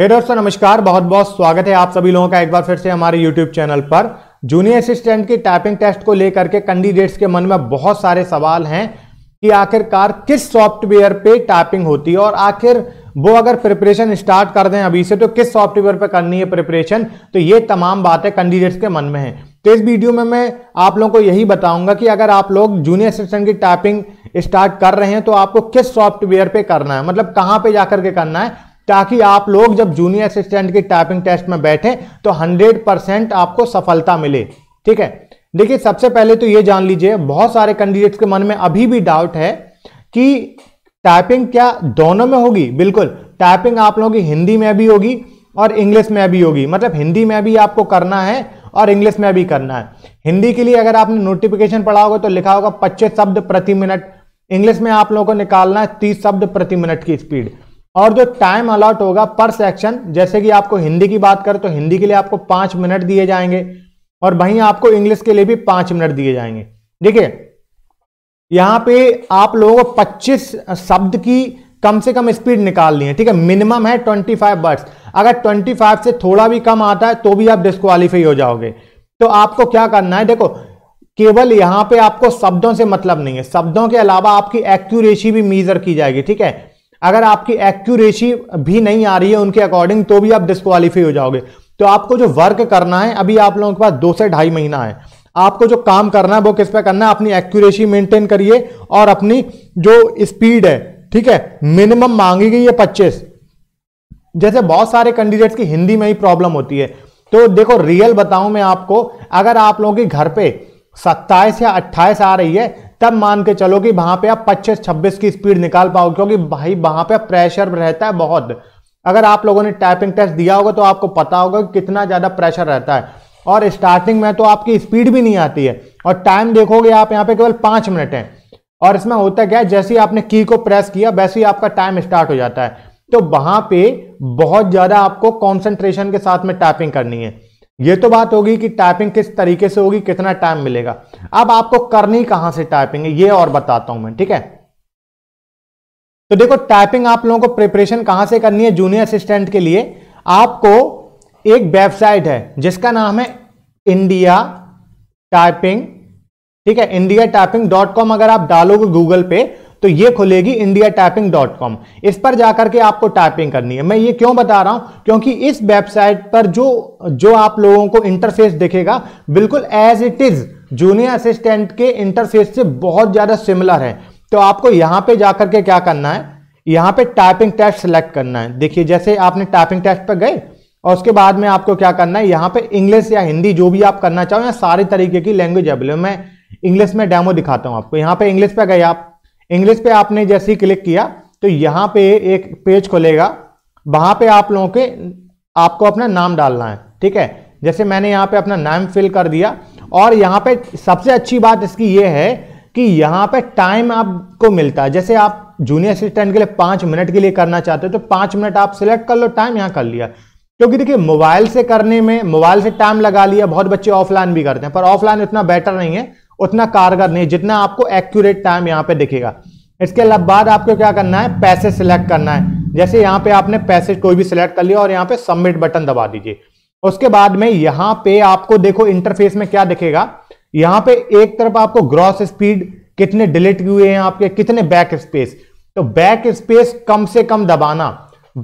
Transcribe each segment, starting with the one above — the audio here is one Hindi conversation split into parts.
हे दोस्तों नमस्कार बहुत बहुत स्वागत है आप सभी लोगों का एक बार फिर से हमारे YouTube चैनल पर जूनियर असिस्टेंट की टाइपिंग टेस्ट को लेकर के कैंडिडेट्स के मन में बहुत सारे सवाल हैं कि आखिरकार किस सॉफ्टवेयर पे टाइपिंग होती है और आखिर वो अगर प्रिपरेशन स्टार्ट कर दें अभी से तो किस सॉफ्टवेयर पर करनी है प्रिपरेशन तो ये तमाम बातें कैंडिडेट्स के मन में है तो इस वीडियो में मैं आप लोगों को यही बताऊंगा कि अगर आप लोग जूनियर असिस्टेंट की टाइपिंग स्टार्ट कर रहे हैं तो आपको किस सॉफ्टवेयर पे करना है मतलब कहां पे जाकर के करना है ताकि आप लोग जब जूनियर असिस्टेंट की टाइपिंग टेस्ट में बैठें तो 100 परसेंट आपको सफलता मिले ठीक है देखिए सबसे पहले तो ये जान लीजिए बहुत सारे कैंडिडेट्स के मन में अभी भी डाउट है कि टाइपिंग क्या दोनों में होगी बिल्कुल टाइपिंग आप लोगों की हिंदी में भी होगी और इंग्लिश में भी होगी मतलब हिंदी में भी आपको करना है और इंग्लिश में भी करना है हिंदी के लिए अगर आपने नोटिफिकेशन पढ़ा होगा तो लिखा होगा पच्चीस शब्द प्रति मिनट इंग्लिश में आप लोगों को निकालना है तीस शब्द प्रति मिनट की स्पीड और जो टाइम अलॉट होगा पर सेक्शन जैसे कि आपको हिंदी की बात करें तो हिंदी के लिए आपको पांच मिनट दिए जाएंगे और वहीं आपको इंग्लिश के लिए भी पांच मिनट दिए जाएंगे ठीक है पे आप लोगों को पच्चीस शब्द की कम से कम स्पीड निकालनी है ठीक है मिनिमम है ट्वेंटी फाइव वर्ड्स अगर ट्वेंटी फाइव से थोड़ा भी कम आता है तो भी आप डिस्कालीफाई हो जाओगे तो आपको क्या करना है देखो केवल यहां पे आपको शब्दों से मतलब नहीं है शब्दों के अलावा आपकी एक्यूरेसी भी मीजर की जाएगी ठीक है अगर आपकी एक्यूरेसी भी नहीं आ रही है उनके अकॉर्डिंग तो भी आप डिस्कालीफाई हो जाओगे तो आपको जो वर्क करना है अभी आप लोगों के पास दो से ढाई महीना है आपको जो काम करना है वो किस पे करना है अपनी एक्यूरेसी मेंटेन करिए और अपनी जो स्पीड है ठीक है मिनिमम मांगी गई है पच्चीस जैसे बहुत सारे कैंडिडेट्स की हिंदी में ही प्रॉब्लम होती है तो देखो रियल बताऊं मैं आपको अगर आप लोगों के घर पे सत्ताईस या अट्ठाईस आ रही है तब मान के चलो कि वहां पे आप 25-26 की स्पीड निकाल पाओ क्योंकि भाई वहां पे प्रेशर रहता है बहुत अगर आप लोगों ने टाइपिंग टेस्ट दिया होगा तो आपको पता होगा कि कितना ज़्यादा प्रेशर रहता है और स्टार्टिंग में तो आपकी स्पीड भी नहीं आती है और टाइम देखोगे आप यहाँ पे केवल पाँच मिनट है और इसमें होता क्या है जैसे ही आपने की को प्रेस किया वैसे ही आपका टाइम स्टार्ट हो जाता है तो वहां पे बहुत ज़्यादा आपको कॉन्सेंट्रेशन के साथ में टाइपिंग करनी है ये तो बात होगी कि टाइपिंग किस तरीके से होगी कितना टाइम मिलेगा अब आपको करनी कहां से टाइपिंग है ये और बताता हूं मैं ठीक है तो देखो टाइपिंग आप लोगों को प्रिपरेशन कहां से करनी है जूनियर असिस्टेंट के लिए आपको एक वेबसाइट है जिसका नाम है इंडिया टाइपिंग ठीक है इंडिया टाइपिंग डॉट कॉम अगर आप डालोगे गूगल पे तो ये खुलेगी इंडिया टैपिंग डॉट कॉम इस पर जाकर के आपको टैपिंग करनी है मैं ये क्यों बता रहा हूं क्योंकि इस वेबसाइट पर जो जो आप लोगों को इंटरफेस दिखेगा बिल्कुल as it is junior assistant के इंटरफेस से बहुत ज्यादा सिमिलर है तो आपको यहां पे जाकर के क्या करना है यहां पे टाइपिंग टेस्ट सेलेक्ट करना है देखिए जैसे आपने टाइपिंग टेस्ट पर गए और उसके बाद में आपको क्या करना है यहां पे इंग्लिश या हिंदी जो भी आप करना चाहो या सारे तरीके की लैंग्वेज अवेलेबल मैं इंग्लिश में डेमो दिखाता हूं आपको यहां पे इंग्लिश पे गए आप इंग्लिश पे आपने जैसे ही क्लिक किया तो यहाँ पे एक पेज खोलेगा वहाँ पे आप लोगों के आपको अपना नाम डालना है ठीक है जैसे मैंने यहाँ पे अपना नाम फिल कर दिया और यहाँ पे सबसे अच्छी बात इसकी ये है कि यहाँ पे टाइम आपको मिलता है जैसे आप जूनियर असिस्टेंट के लिए पाँच मिनट के लिए करना चाहते हो तो पाँच मिनट आप सिलेक्ट कर लो टाइम यहाँ कर लिया क्योंकि देखिए मोबाइल से करने में मोबाइल से टाइम लगा लिया बहुत बच्चे ऑफलाइन भी करते हैं पर ऑफलाइन इतना बेटर नहीं है उतना कारगर नहीं जितना आपको एक्यूरेट टाइम यहाँ पे दिखेगा इसके बाद आपको क्या करना है पैसे सिलेक्ट करना है जैसे यहाँ पे आपने पैसे कोई भी सिलेक्ट कर लिया और यहाँ पे सबमिट बटन दबा दीजिए उसके बाद में यहाँ पे आपको देखो इंटरफेस में क्या दिखेगा यहाँ पे एक तरफ आपको ग्रॉस स्पीड कितने डिलीट हुए हैं आपके कितने बैक स्पेस तो बैक स्पेस कम से कम दबाना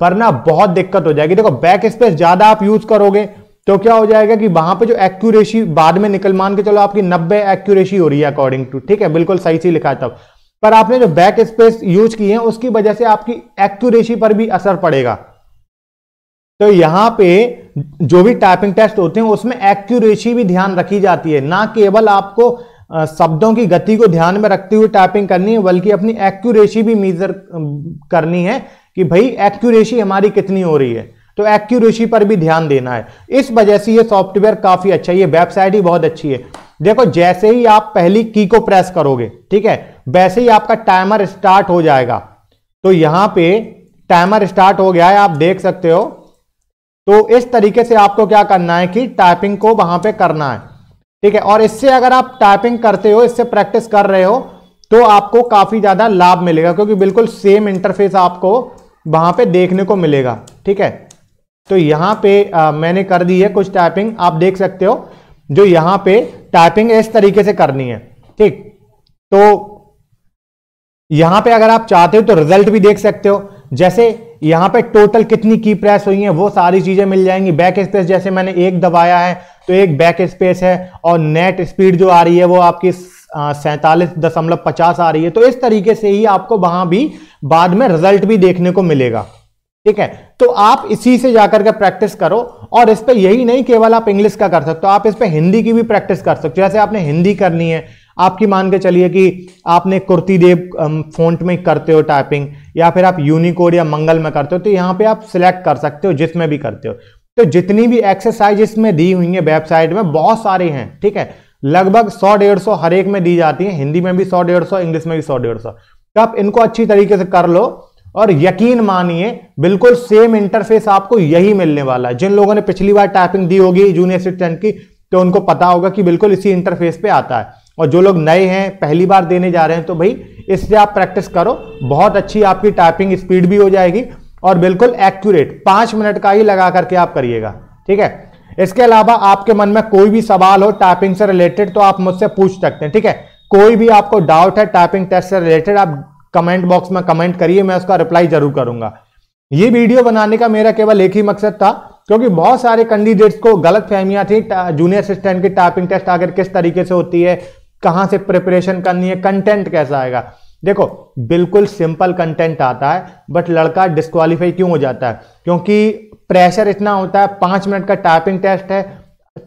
वरना बहुत दिक्कत हो जाएगी देखो बैक स्पेस ज्यादा आप यूज करोगे तो क्या हो जाएगा कि वहां पे जो एक्यूरेसी बाद में निकल मान के चलो आपकी 90 एक्यूरेसी हो रही है अकॉर्डिंग टू ठीक है बिल्कुल सही से लिखा तब पर आपने जो बैक स्पेस यूज की है उसकी वजह से आपकी एक्यूरेसी पर भी असर पड़ेगा तो यहां पे जो भी टाइपिंग टेस्ट होते हैं उसमें एक्यूरेसी भी ध्यान रखी जाती है ना केवल आपको शब्दों की गति को ध्यान में रखते हुए टाइपिंग करनी है बल्कि अपनी एक्यूरेसी भी मीजर करनी है कि भाई एक्यूरेसी हमारी कितनी हो रही है तो एक्यूरेसी पर भी ध्यान देना है इस वजह से ये सॉफ्टवेयर काफी अच्छा है ये वेबसाइट ही बहुत अच्छी है देखो जैसे ही आप पहली की को प्रेस करोगे ठीक है वैसे ही आपका टाइमर स्टार्ट हो जाएगा तो यहां पे टाइमर स्टार्ट हो गया है आप देख सकते हो तो इस तरीके से आपको क्या करना है कि टाइपिंग को वहां पे करना है ठीक है और इससे अगर आप टाइपिंग करते हो इससे प्रैक्टिस कर रहे हो तो आपको काफी ज्यादा लाभ मिलेगा क्योंकि बिल्कुल सेम इंटरफेस आपको वहां पे देखने को मिलेगा ठीक है तो यहाँ पे आ, मैंने कर दी है कुछ टाइपिंग आप देख सकते हो जो यहाँ पे टाइपिंग इस तरीके से करनी है ठीक तो यहाँ पे अगर आप चाहते हो तो रिजल्ट भी देख सकते हो जैसे यहाँ पे टोटल कितनी की प्रेस हुई है वो सारी चीजें मिल जाएंगी बैक स्पेस जैसे मैंने एक दबाया है तो एक बैक स्पेस है और नेट स्पीड जो आ रही है वो आपकी सैतालीस दशमलव पचास आ रही है तो इस तरीके से ही आपको वहां भी बाद में रिजल्ट भी देखने को मिलेगा ठीक है तो आप इसी से जाकर के प्रैक्टिस करो और इस पर यही नहीं केवल आप इंग्लिश का कर सकते हो आप इस पर हिंदी की भी प्रैक्टिस कर सकते हो जैसे आपने हिंदी करनी है आपकी मान के चलिए कि आपने कुर्ती देव फोन्ट में करते हो टाइपिंग या फिर आप यूनिकोड या मंगल में करते हो तो यहाँ पे आप सिलेक्ट कर सकते हो जिसमें भी करते हो तो जितनी भी एक्सरसाइज इसमें दी हुई है वेबसाइट में बहुत सारी हैं ठीक है लगभग सौ डेढ़ सौ हर एक में दी जाती है हिंदी में भी सौ डेढ़ सौ इंग्लिश में भी सौ डेढ़ सौ तो आप इनको अच्छी तरीके से कर लो और यकीन मानिए बिल्कुल सेम इंटरफेस आपको यही मिलने वाला है जिन लोगों ने पिछली बार टाइपिंग दी होगी जूनियर असिस्टेंट की तो उनको पता होगा कि बिल्कुल इसी इंटरफेस पे आता है और जो लोग नए हैं पहली बार देने जा रहे हैं तो भाई इससे आप प्रैक्टिस करो बहुत अच्छी आपकी टाइपिंग स्पीड भी हो जाएगी और बिल्कुल एक्यूरेट पांच मिनट का ही लगा करके आप करिएगा ठीक है इसके अलावा आपके मन में कोई भी सवाल हो टाइपिंग से रिलेटेड तो आप मुझसे पूछ सकते हैं ठीक है कोई भी आपको डाउट है टाइपिंग टेस्ट से रिलेटेड आप कमेंट बॉक्स में कमेंट करिए मैं उसका रिप्लाई जरूर करूंगा ये वीडियो बनाने का मेरा केवल एक ही मकसद था क्योंकि बहुत सारे कैंडिडेट्स को गलत फहमियाँ थी जूनियर असिस्टेंट की टाइपिंग टेस्ट आकर किस तरीके से होती है कहाँ से प्रिपरेशन करनी है कंटेंट कैसा आएगा देखो बिल्कुल सिंपल कंटेंट आता है बट लड़का डिस्कालीफाई क्यों हो जाता है क्योंकि प्रेशर इतना होता है पाँच मिनट का टाइपिंग टेस्ट है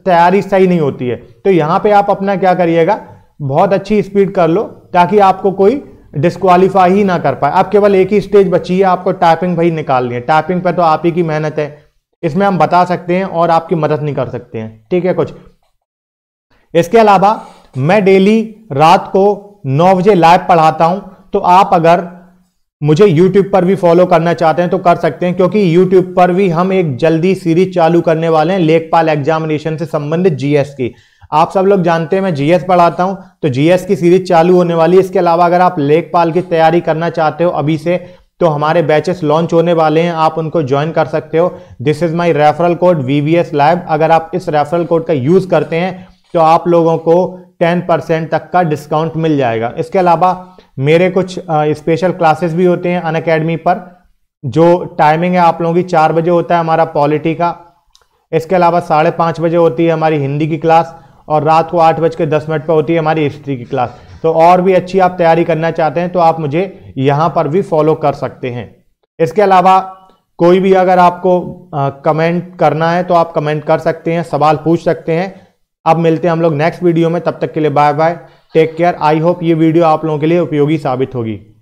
तैयारी सही नहीं होती है तो यहाँ पे आप अपना क्या करिएगा बहुत अच्छी स्पीड कर लो ताकि आपको कोई डिस्कालीफाई ही ना कर पाए आप केवल एक ही स्टेज बची है आपको टाइपिंग भाई निकालनी है टाइपिंग पर तो आप ही की मेहनत है इसमें हम बता सकते हैं और आपकी मदद नहीं कर सकते हैं ठीक है कुछ इसके अलावा मैं डेली रात को नौ बजे लाइव पढ़ाता हूं तो आप अगर मुझे YouTube पर भी फॉलो करना चाहते हैं तो कर सकते हैं क्योंकि YouTube पर भी हम एक जल्दी सीरीज चालू करने वाले हैं लेखपाल एग्जामिनेशन से संबंधित जीएस की आप सब लोग जानते हैं मैं जीएस पढ़ाता हूं तो जीएस की सीरीज चालू होने वाली है इसके अलावा अगर आप लेखपाल की तैयारी करना चाहते हो अभी से तो हमारे बैचेस लॉन्च होने वाले हैं आप उनको ज्वाइन कर सकते हो this is my referral code S lab अगर आप इस रेफरल कोड का यूज करते हैं तो आप लोगों को परसेंट तक का डिस्काउंट मिल जाएगा इसके अलावा मेरे कुछ स्पेशल क्लासेस भी होते हैं अन अकेडमी पर जो टाइमिंग है आप लोगों की चार बजे होता है हमारा पॉलिटी का इसके अलावा साढ़े पाँच बजे होती है हमारी हिंदी की क्लास और रात को आठ बज के दस मिनट पर होती है हमारी हिस्ट्री की क्लास तो और भी अच्छी आप तैयारी करना चाहते हैं तो आप मुझे यहाँ पर भी फॉलो कर सकते हैं इसके अलावा कोई भी अगर आपको आ, कमेंट करना है तो आप कमेंट कर सकते हैं सवाल पूछ सकते हैं अब मिलते हैं हम लोग नेक्स्ट वीडियो में तब तक के लिए bye bye take care I hope ये वीडियो आप लोगों के लिए उपयोगी साबित होगी